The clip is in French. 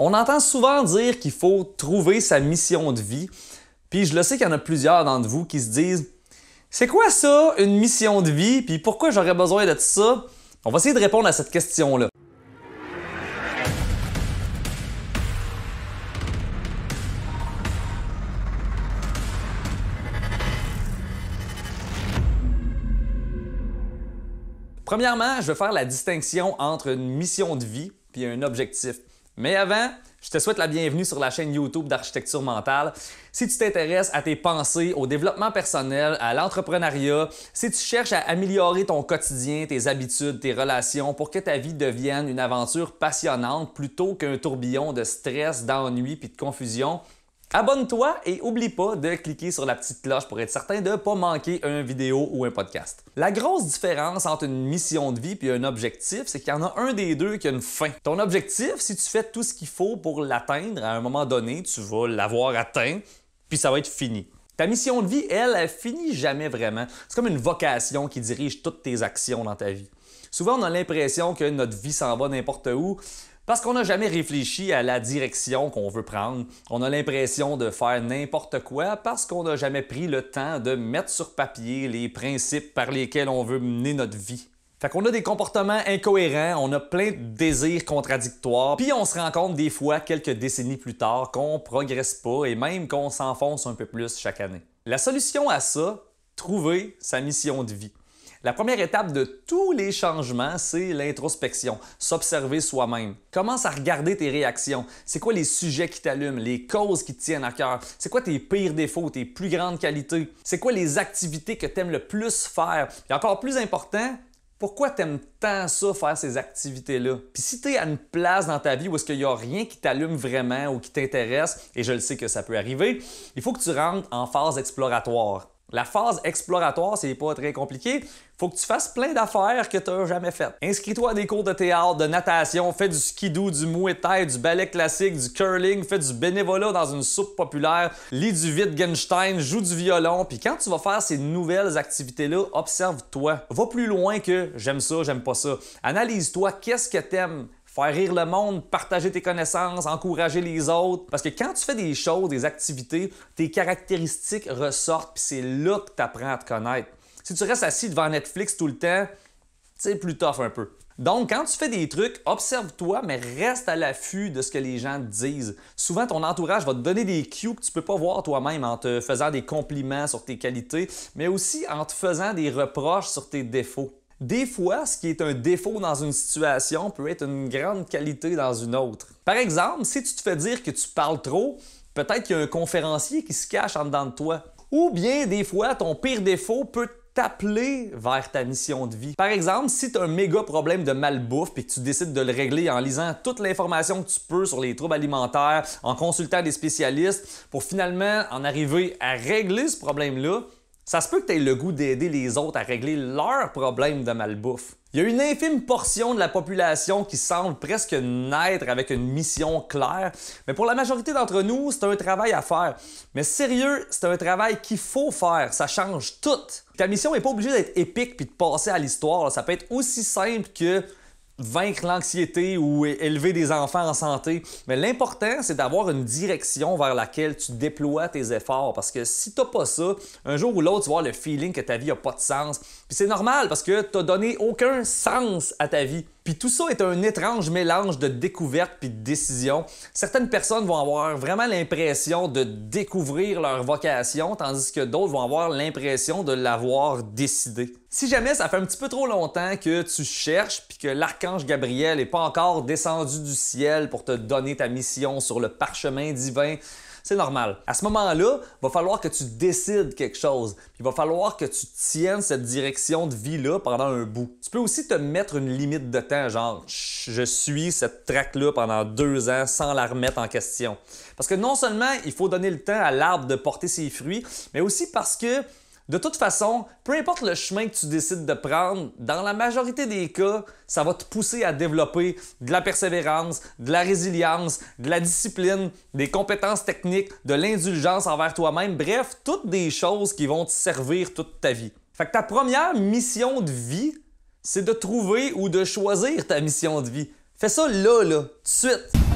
On entend souvent dire qu'il faut trouver sa mission de vie, puis je le sais qu'il y en a plusieurs d'entre vous qui se disent C'est quoi ça, une mission de vie, puis pourquoi j'aurais besoin de ça On va essayer de répondre à cette question-là. Premièrement, je vais faire la distinction entre une mission de vie et un objectif. Mais avant, je te souhaite la bienvenue sur la chaîne YouTube d'Architecture Mentale. Si tu t'intéresses à tes pensées, au développement personnel, à l'entrepreneuriat, si tu cherches à améliorer ton quotidien, tes habitudes, tes relations pour que ta vie devienne une aventure passionnante plutôt qu'un tourbillon de stress, d'ennui puis de confusion, Abonne-toi et oublie pas de cliquer sur la petite cloche pour être certain de ne pas manquer une vidéo ou un podcast. La grosse différence entre une mission de vie et un objectif, c'est qu'il y en a un des deux qui a une fin. Ton objectif, si tu fais tout ce qu'il faut pour l'atteindre, à un moment donné, tu vas l'avoir atteint, puis ça va être fini. Ta mission de vie, elle, elle finit jamais vraiment. C'est comme une vocation qui dirige toutes tes actions dans ta vie. Souvent, on a l'impression que notre vie s'en va n'importe où, parce qu'on n'a jamais réfléchi à la direction qu'on veut prendre. On a l'impression de faire n'importe quoi parce qu'on n'a jamais pris le temps de mettre sur papier les principes par lesquels on veut mener notre vie. Fait qu'on a des comportements incohérents, on a plein de désirs contradictoires, puis on se rend compte des fois, quelques décennies plus tard, qu'on progresse pas et même qu'on s'enfonce un peu plus chaque année. La solution à ça, trouver sa mission de vie. La première étape de tous les changements, c'est l'introspection, s'observer soi-même. Commence à regarder tes réactions. C'est quoi les sujets qui t'allument, les causes qui te tiennent à cœur? C'est quoi tes pires défauts, tes plus grandes qualités? C'est quoi les activités que t'aimes le plus faire? Et encore plus important, pourquoi t'aimes tant ça faire ces activités-là? Puis si t'es à une place dans ta vie où est-ce qu'il n'y a rien qui t'allume vraiment ou qui t'intéresse, et je le sais que ça peut arriver, il faut que tu rentres en phase exploratoire. La phase exploratoire, c'est pas très compliqué. Faut que tu fasses plein d'affaires que tu n'as jamais faites. Inscris-toi à des cours de théâtre, de natation, fais du skidoo, du muay du ballet classique, du curling, fais du bénévolat dans une soupe populaire, lis du Wittgenstein, joue du violon. Puis quand tu vas faire ces nouvelles activités-là, observe-toi. Va plus loin que j'aime ça, j'aime pas ça. Analyse-toi, qu'est-ce que aimes faire rire le monde, partager tes connaissances, encourager les autres. Parce que quand tu fais des choses, des activités, tes caractéristiques ressortent, puis c'est là que tu apprends à te connaître. Si tu restes assis devant Netflix tout le temps, c'est plus tough un peu. Donc, quand tu fais des trucs, observe-toi, mais reste à l'affût de ce que les gens te disent. Souvent, ton entourage va te donner des cues que tu ne peux pas voir toi-même en te faisant des compliments sur tes qualités, mais aussi en te faisant des reproches sur tes défauts. Des fois, ce qui est un défaut dans une situation peut être une grande qualité dans une autre. Par exemple, si tu te fais dire que tu parles trop, peut-être qu'il y a un conférencier qui se cache en dedans de toi. Ou bien des fois, ton pire défaut peut t'appeler vers ta mission de vie. Par exemple, si tu as un méga problème de malbouffe et que tu décides de le régler en lisant toute l'information que tu peux sur les troubles alimentaires, en consultant des spécialistes pour finalement en arriver à régler ce problème-là, ça se peut que tu le goût d'aider les autres à régler leurs problèmes de malbouffe. Il y a une infime portion de la population qui semble presque naître avec une mission claire, mais pour la majorité d'entre nous, c'est un travail à faire. Mais sérieux, c'est un travail qu'il faut faire, ça change tout. Ta mission n'est pas obligée d'être épique puis de passer à l'histoire, ça peut être aussi simple que vaincre l'anxiété ou élever des enfants en santé. Mais l'important, c'est d'avoir une direction vers laquelle tu déploies tes efforts. Parce que si t'as pas ça, un jour ou l'autre, tu vas avoir le feeling que ta vie n'a pas de sens. Puis c'est normal parce que tu t'as donné aucun sens à ta vie. Puis tout ça est un étrange mélange de découverte puis de décision. Certaines personnes vont avoir vraiment l'impression de découvrir leur vocation, tandis que d'autres vont avoir l'impression de l'avoir décidé. Si jamais ça fait un petit peu trop longtemps que tu cherches puis que l'arc Gabriel n'est pas encore descendu du ciel pour te donner ta mission sur le parchemin divin, c'est normal. À ce moment-là, il va falloir que tu décides quelque chose. il va falloir que tu tiennes cette direction de vie-là pendant un bout. Tu peux aussi te mettre une limite de temps, genre je suis cette traque-là pendant deux ans sans la remettre en question. Parce que non seulement il faut donner le temps à l'arbre de porter ses fruits, mais aussi parce que de toute façon, peu importe le chemin que tu décides de prendre, dans la majorité des cas, ça va te pousser à développer de la persévérance, de la résilience, de la discipline, des compétences techniques, de l'indulgence envers toi-même, bref, toutes des choses qui vont te servir toute ta vie. Fait que ta première mission de vie, c'est de trouver ou de choisir ta mission de vie. Fais ça là, là, tout de suite.